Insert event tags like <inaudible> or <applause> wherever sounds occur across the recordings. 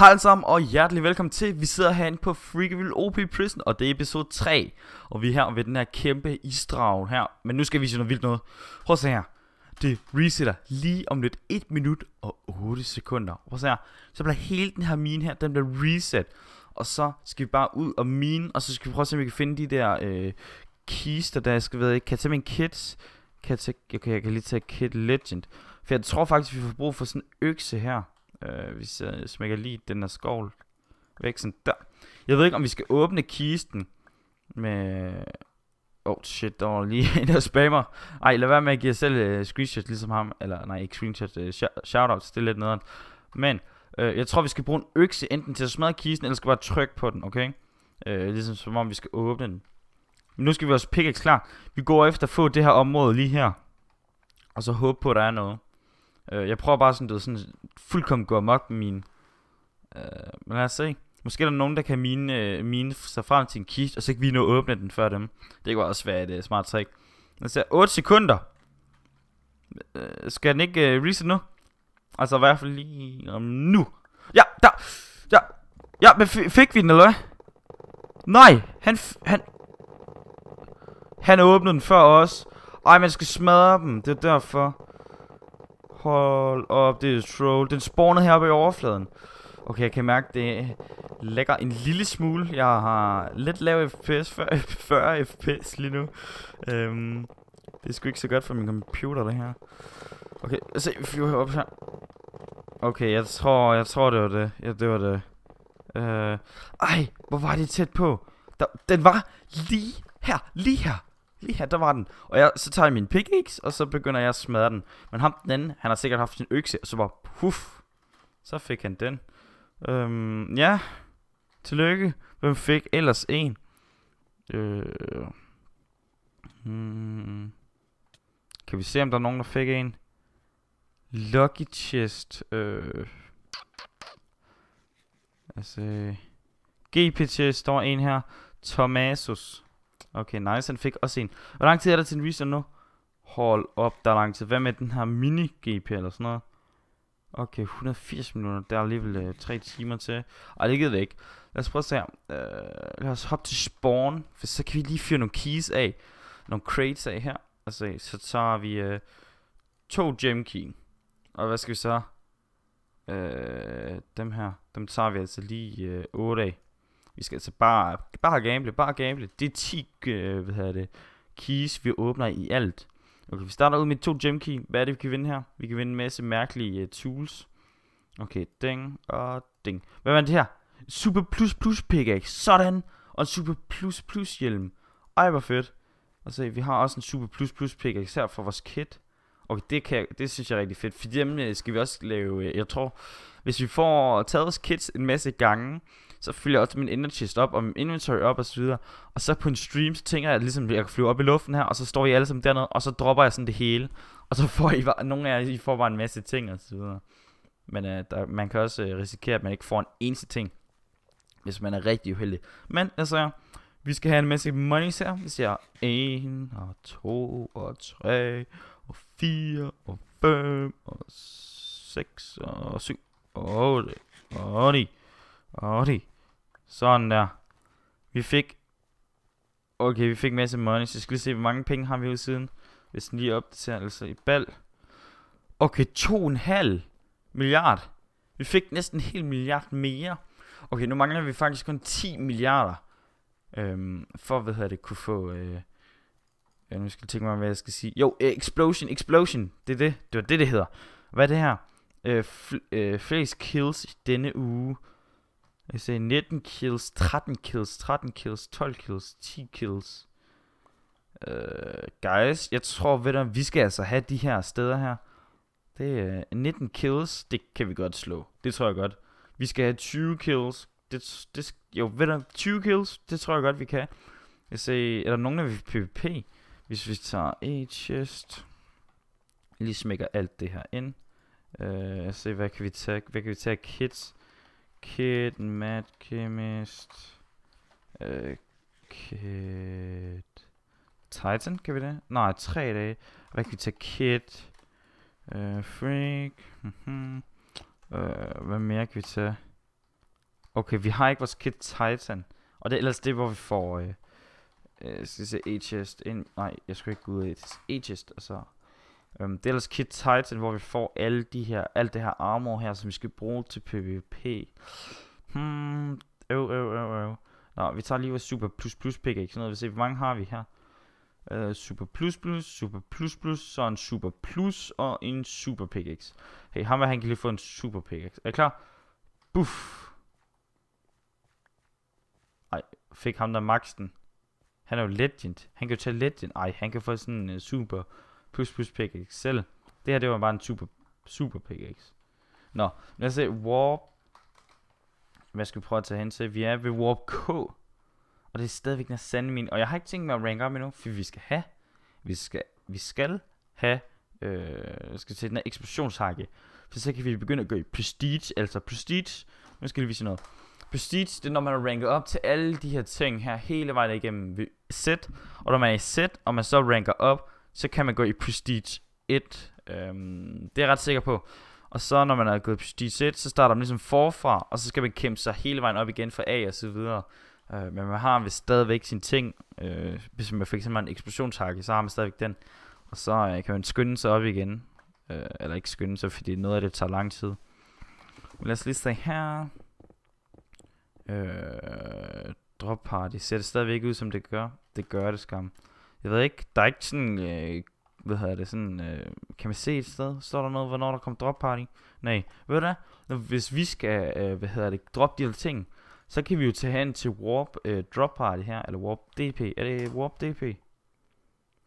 Hej sammen og hjertelig velkommen til. Vi sidder herinde på Freakville OP Prison, og det er episode 3. Og vi er her ved den her kæmpe isdrag her. Men nu skal vi se noget vildt noget. Prøv at se her. Det resetter lige om lidt 1 minut og 8 sekunder. Prøv at se her. Så bliver hele den her mine her, den bliver reset. Og så skal vi bare ud og mine, og så skal vi prøve at se, om vi kan finde de der øh, kister, der, jeg skal være. Kan jeg tage min kids? Kan jeg tage, okay, jeg kan lige tage Kid Legend. For jeg tror faktisk, vi får brug for sådan en økse her. Øh, hvis jeg smækker lige den her skovl væk sådan der. Jeg ved ikke, om vi skal åbne kisten med... Oh shit, der var lige <laughs> en, der spammer. Ej, lad være med at give jer selv uh, screenshots ligesom ham. Eller nej, ikke screenshots, uh, shoutouts, det er lidt nederen. Men øh, jeg tror, vi skal bruge en økse enten til at smadre kisten, eller skal bare trykke på den, okay? Øh, ligesom som om vi skal åbne den. Men nu skal vi også pickaxe klar. Vi går efter at få det her område lige her. Og så håbe på, at der er noget. Øh, jeg prøver bare sådan, du ved, sådan fuldkommen gå amok med min... Øh, men lad os se. Måske er der nogen, der kan mine, øh, mine sig frem til en kiste, og så kan vi nå åbne den før dem. Det kan også være et øh, smart trick. os se, 8 sekunder. Øh, skal den ikke øh, reset nu? Altså i hvert fald lige om nu. Ja, der! Ja, ja men fik vi den, eller hvad? Nej, han, han, han åbnede den før os. Ej, man skal smadre dem, det er derfor. Hold op, det er troll. Den spawner heroppe i overfladen. Okay, jeg kan mærke, det lægger en lille smule. Jeg har lidt lav FPS, 40, 40 FPS lige nu. Øhm, det er sgu ikke så godt for min computer, det her. Okay, se, vi op her. Okay, jeg tror, jeg tror, det var det. Ja, det var det. Øh, ej, hvor var det tæt på? Der, den var lige her, lige her her, der var den. Og jeg, så tager jeg min pickaxe, og så begynder jeg at smadre den. Men ham den anden, han har sikkert haft sin økse, og så var puff. Så fik han den. Øhm, ja. Tillykke. Hvem fik ellers en? Øh. Hmm. Kan vi se, om der er nogen, der fik en? Lucky chest. Øh. Altså. GP chest, der en her. Tomasus. Okay, nice. Han fik også en. Hvor lang tid er der til en restart nu? Hold op, der er lang tid. Hvad med den her mini-GP eller sådan noget? Okay, 180 minutter. Der er alligevel øh, 3 timer til. Ej, det gider det ikke. Lad os prøve at se her. Øh, lad os hoppe til spawn. For så kan vi lige fyre nogle keys af. Nogle crates af her. Altså, så tager vi øh, to gem key. Og hvad skal vi så? Øh, dem her. Dem tager vi altså lige øh, 8 af. Vi skal altså bare, bare gamble, bare gamble. Det er 10, øh, hvad hedder det, keys, vi åbner i alt. Okay, vi starter ud med to gem key. Hvad er det, vi kan vinde her? Vi kan vinde en masse mærkelige uh, tools. Okay, ding og ding. Hvad var det her? Super plus plus pickaxe. Sådan. Og en super plus plus hjelm. Ej, hvor fedt. Og se, vi har også en super plus plus pickaxe her for vores kit. Okay, det, kan, det synes jeg er rigtig fedt. For dem øh, skal vi også lave, øh, jeg tror, hvis vi får taget vores kids en masse gange, så fylder jeg også min inner chest op, og min inventory op og så videre. Og så på en stream, så tænker jeg at ligesom, jeg kan flyve op i luften her, og så står I alle sammen dernede, og så dropper jeg sådan det hele. Og så får I bare, nogle af jer, I får bare en masse ting og så videre. Men øh, der, man kan også øh, risikere, at man ikke får en eneste ting, hvis man er rigtig uheldig. Men altså, vi skal have en masse money her. Vi siger 1 og 2 og 3 og 4 og 5 og 6 og 7 og 8 og 9 og 10. Sådan der. Vi fik... Okay, vi fik masse money, så jeg skal vi se, hvor mange penge har vi ude siden. Hvis den lige opdaterer, altså i bal. Okay, 2,5 milliard. Vi fik næsten en hel milliard mere. Okay, nu mangler vi faktisk kun 10 milliarder. Øhm, for, hvad hedder det, kunne få... Øh, Ja, nu skal jeg tænke mig, hvad jeg skal sige. Jo, øh, Explosion, Explosion. Det er det. Det var det, det hedder. Hvad er det her? Øh, fl- øh, flest kills denne uge. Jeg sagde 19 kills, 13 kills, 13 kills, 12 kills, 10 kills. Øh, guys, jeg tror, ved du, vi skal altså have de her steder her. Det er 19 øh, kills, det kan vi godt slå. Det tror jeg godt. Vi skal have 20 kills. Det, det, jo, ved du, 20 kills, det tror jeg godt, vi kan. Jeg sagde, er der nogen, der vil PvP? Hvis vi tager a chest, lige smækker alt det her ind. Øh, se, hvad kan vi tage? Hvad kan vi tage? Kids. Kid, Mad Chemist. Øh, uh, Titan, kan vi det? Nej, tre dage. Hvad kan vi tage? Kid. Øh, freak. uh -huh. uh, hvad mere kan vi tage? Okay, vi har ikke vores Kid Titan. Og det er ellers det, hvor vi får... uh, Øh, jeg skal se A-chest ind. Nej, jeg skal ikke gå ud af A-chest, og så... Øhm, det er ellers Kit Titan, hvor vi får alle de her, alt det her armor her, som vi skal bruge til PvP. Hmm, øv, øv, øv, øv. Nå, vi tager lige vores Super Plus Plus pickaxe, noget vi se, hvor mange har vi her. Øh, super Plus Plus, Super Plus Plus, så en Super Plus og en Super pickaxe. Hey, ham her, han kan lige få en Super pickaxe. Er I klar? Buff. Ej, fik ham der maxen. Han er jo legend. Han kan jo tage legend. Ej, han kan få sådan en uh, super plus plus pickaxe selv. Det her, det var bare en super, super pickaxe. Nå, lad os se. Warp. Hvad skal vi prøve at tage hen til? Vi er ved Warp K. Og det er stadigvæk den min. Og jeg har ikke tænkt mig at rank op endnu, for vi skal have... Vi skal, vi skal have... Øh, skal til den her eksplosionshakke. For så kan vi begynde at gå i prestige, altså prestige. Nu skal vi vise noget. Prestige, det er når man er ranket op til alle de her ting her hele vejen igennem set. Og når man er i set, og man så ranker op, så kan man gå i Prestige 1. Øhm, det er jeg ret sikker på. Og så når man er gået Prestige 1, så starter man ligesom forfra, og så skal man kæmpe sig hele vejen op igen fra A og så videre. Øh, men man har vist stadigvæk sine ting. Øh, hvis man fik en eksplosionshakke, så har man stadigvæk den. Og så øh, kan man skynde sig op igen. Øh, eller ikke skynde sig, fordi noget af det tager lang tid. Men lad os lige se her. Øh, drop party. Ser det stadigvæk ud, som det gør? Det gør det skam. Jeg ved ikke, der er ikke sådan, øh, hvad hedder det, sådan, øh, kan man se et sted? Står der noget, hvornår der kommer drop party? Nej, ved du hvad? Hvis vi skal, øh, hvad hedder det, drop de her ting, så kan vi jo tage hen til Warp øh, Drop Party her, eller Warp DP. Er det Warp DP?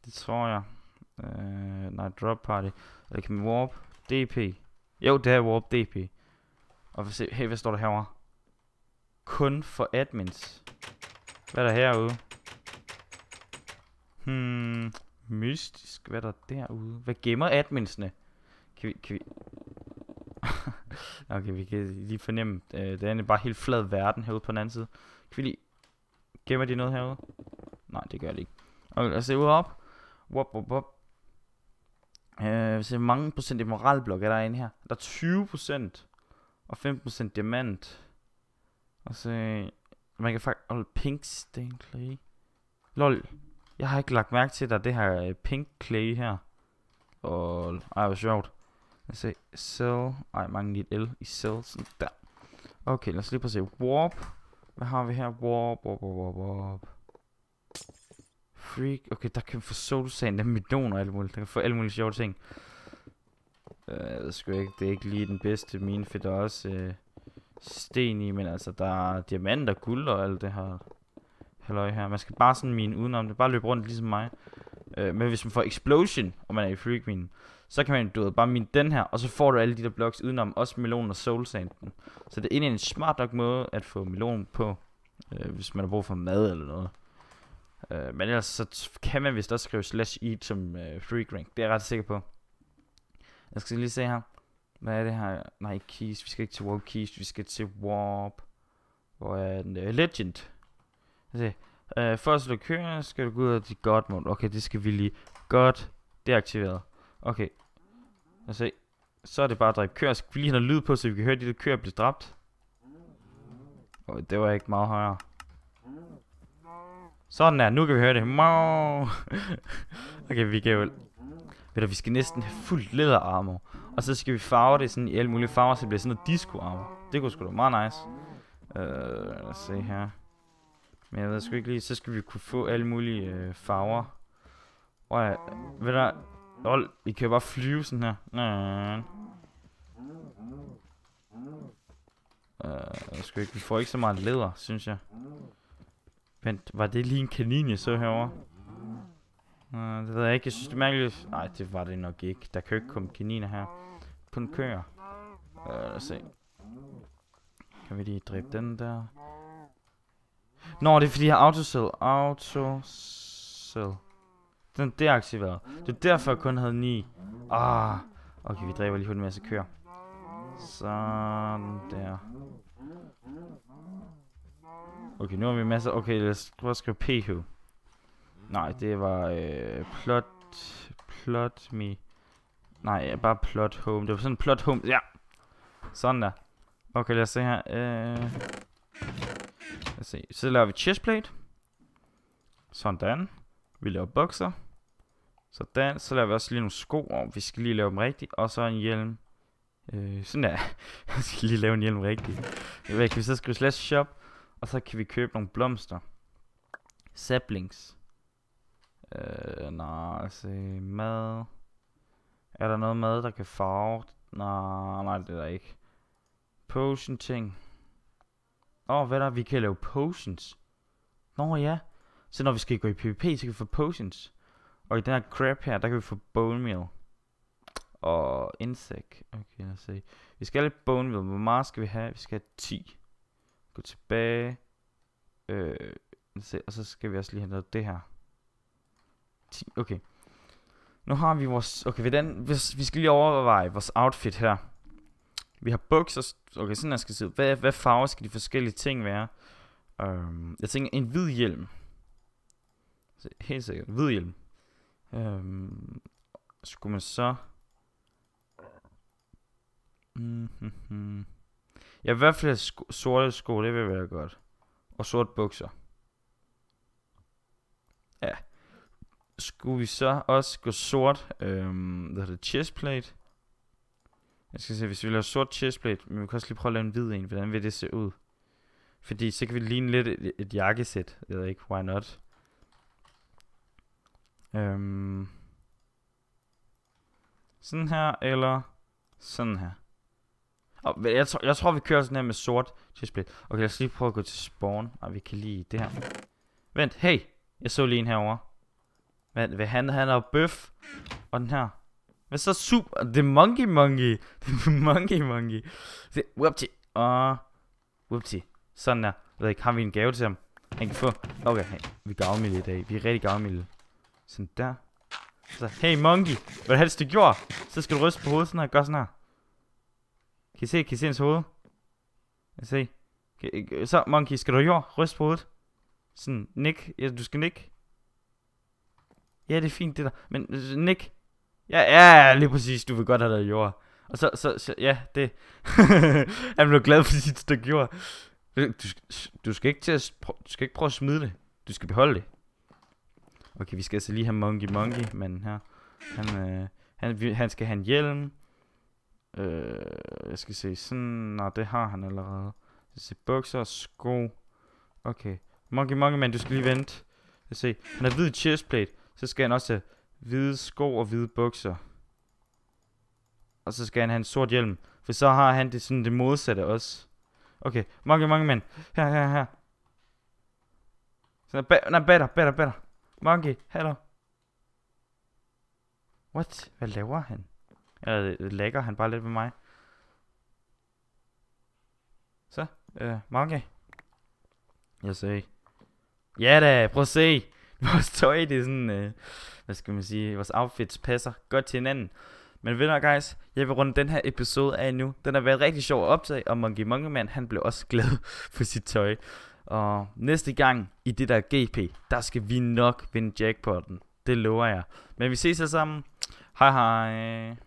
Det tror jeg. Øh, nej, Drop Party. Eller kan vi Warp DP? Jo, det er Warp DP. Og se, hey, hvad står der herovre? kun for admins. Hvad er der herude? Hmm, mystisk. Hvad er der derude? Hvad gemmer adminsene? Kan vi... Kan vi <laughs> okay, vi kan lige fornemme, øh, det er bare helt flad verden herude på den anden side. Kan vi lige... Gemmer de noget herude? Nej, det gør de ikke. Okay, lad os se ud op. Wop, wop, wop. Øh, ser, hvor mange procent i moralblok er der inde her? Der er 20 procent og 15 procent diamant. Og så... Øh, man kan faktisk... Oh, pink stained clay. Lol. Jeg har ikke lagt mærke til, at der er det her øh, pink clay her. Oh, Ej, hvor sjovt. Lad os se. Cell. Ej, mange lidt L i cell. Sådan der. Okay, lad os lige prøve at se. Warp. Hvad har vi her? Warp, warp, warp, warp. Freak. Okay, der kan vi få solsagen. Der er medoner og alt muligt. Der kan få alle mulige sjove ting. Uh, det er sgu ikke. Det er ikke lige den bedste mine, for der er også... Uh sten i, men altså, der er diamant og guld og alt det her halløj her. Man skal bare sådan mine udenom det, bare løbe rundt ligesom mig. Øh, men hvis man får explosion, og man er i freakminen, så kan man du ved, bare mine den her, og så får du alle de der blocks udenom, også melonen og soul sanden. Så det er egentlig en smart nok måde at få melonen på, øh, hvis man har brug for mad eller noget. Øh, men ellers så kan man vist også skrive slash eat som øh, freak rank, det er jeg ret sikker på. Jeg skal lige se her. Hvad er det her? Nej, Keys. Vi skal ikke til Warp Keys. Vi skal til Warp. Hvor er den? Uh, Legend. Se. uh, for at slå køerne, skal du gå ud af dit god mode. Okay, det skal vi lige. Godt. Det er aktiveret. Okay. så er det bare at dræbe køer. Skal vi lige have noget lyd på, så vi kan høre, at de der køer bliver dræbt? Oh, det var ikke meget højere. Sådan der, nu kan vi høre det. <laughs> okay, vi kan jo ved du, vi skal næsten have fuldt læder armor. Og så skal vi farve det sådan i alle mulige farver, så det bliver sådan noget disco armor. Det kunne sgu da være meget nice. Øh, lad os se her. Men jeg ved sgu ikke lige, så skal vi kunne få alle mulige øh, farver. Og ja, ved du, hold, I kan jo bare flyve sådan her. Næh. Øh, sgu ikke, vi får ikke så meget læder, synes jeg. Vent, var det lige en kanin, jeg så herovre? Uh, det ved jeg ikke. Jeg synes, det er mærkeligt. Nej, det var det nok ikke. Der kan jo ikke komme kaniner her. Kun køer. Uh, lad os se. Kan vi lige dræbe den der? Nå, det er fordi, jeg har autosell. Autosell. Den er deaktiveret. Det er derfor, jeg kun havde 9. Ah. Okay, vi dræber lige en masse køer. Sådan der. Okay, nu har vi masser. Okay, lad os prøve at skrive PH. Nej, det var øh, plot, plot me. Nej, bare plot home. Det var sådan plot home. Ja. Sådan der. Okay, lad os se her. Øh, lad os se. Så laver vi chestplate. Sådan. Vi laver bukser. Sådan. Så laver vi også lige nogle sko. Og vi skal lige lave dem rigtigt. Og så en hjelm. Øh, sådan der. Jeg <laughs> skal lige lave en hjelm rigtigt. Jeg ved, kan vi så skrive slash shop? Og så kan vi købe nogle blomster. Saplings. Øh, nej, se altså, mad. Er der noget mad, der kan farve? Nej, nej, det er der ikke. Potion ting. Åh, oh, hvad der? Vi kan lave potions. Nå ja. Så når vi skal gå i PvP, så kan vi få potions. Og i den her crap her, der kan vi få bone meal. Og insect. Okay, lad os se. Vi skal have lidt bone meal. Hvor meget skal vi have? Vi skal have 10. Gå tilbage. Øh, lad os se. Og så skal vi også lige have noget det her. 10, okay. Nu har vi vores... Okay, hvordan, hvis, vi skal lige overveje vores outfit her. Vi har bukser... Okay, sådan her skal se Hvad, hvad farve skal de forskellige ting være? Um, jeg tænker en hvid hjelm. Helt sikkert. Hvid hjelm. Um, øhm, skulle man så... Mm-hmm. Ja, i hvert fald sko- sorte sko, det vil være godt. Og sort bukser. Ja skulle vi så også gå sort, øhm, hvad hedder det, chestplate. Jeg skal se, hvis vi laver sort chestplate, men vi kan også lige prøve at lave en hvid en, hvordan vil det se ud? Fordi så kan vi ligne lidt et, et jakkesæt, jeg ved ikke, why not? Øhm, sådan her, eller sådan her. Og jeg, tror, jeg tror, vi kører sådan her med sort chestplate. Okay, lad os lige prøve at gå til spawn. og vi kan lige det her. Vent, hey! Jeg så lige en herovre. Men vil han, han er bøf. Og den her. Hvad så super? <laughs> Det er monkey monkey. Det er monkey monkey. Det whoopty. Og whoopty. Sådan der. Jeg ved ikke, har vi en gave til ham? Han kan få. Okay, hey. vi er gavmilde i dag. Vi er rigtig gavmilde. Sådan der. Så, hey monkey, hvad helst du gjorde? Så skal du ryste på hovedet sådan her, gør sådan her. Kan I se, kan I se hans hoved? Kan I se? Så monkey, skal du jo ryste på hovedet. Sådan, nik. Ja, du skal nikke. Ja, det er fint det der. Men øh, Nick, ja, ja, lige præcis, du vil godt have lavet jord. Og så, så, så ja, det. <laughs> Han blev glad for sit stykke jord. Du, du, skal ikke til at, du skal ikke prøve at smide det. Du skal beholde det. Okay, vi skal altså lige have Monkey Monkey, men her. Han, øh, han, han skal have en hjelm. Øh, jeg skal se sådan... Nå, det har han allerede. Jeg skal se bukser og sko. Okay. Monkey Monkey, men du skal lige vente. Jeg se. Han har hvid chestplate. Så skal han også have hvide sko og hvide bukser. Og så skal han have en sort hjelm. For så har han det sådan det modsatte også. Okay, mange, mange mænd. Her, her, her. Så ba nej, better, better, better. Monkey, hello. What? Hvad laver han? Eller øh, lægger han bare lidt ved mig? Så, øh, Monkey. Jeg sagde. Ja da, prøv at se vores tøj, det er sådan, øh, hvad skal man sige, vores outfits passer godt til hinanden. Men venner guys, jeg vil runde den her episode af nu. Den har været rigtig sjov at optage, og Monkey Monkey Man, han blev også glad <laughs> for sit tøj. Og næste gang i det der GP, der skal vi nok vinde jackpotten. Det lover jeg. Men vi ses så sammen. Hej hej.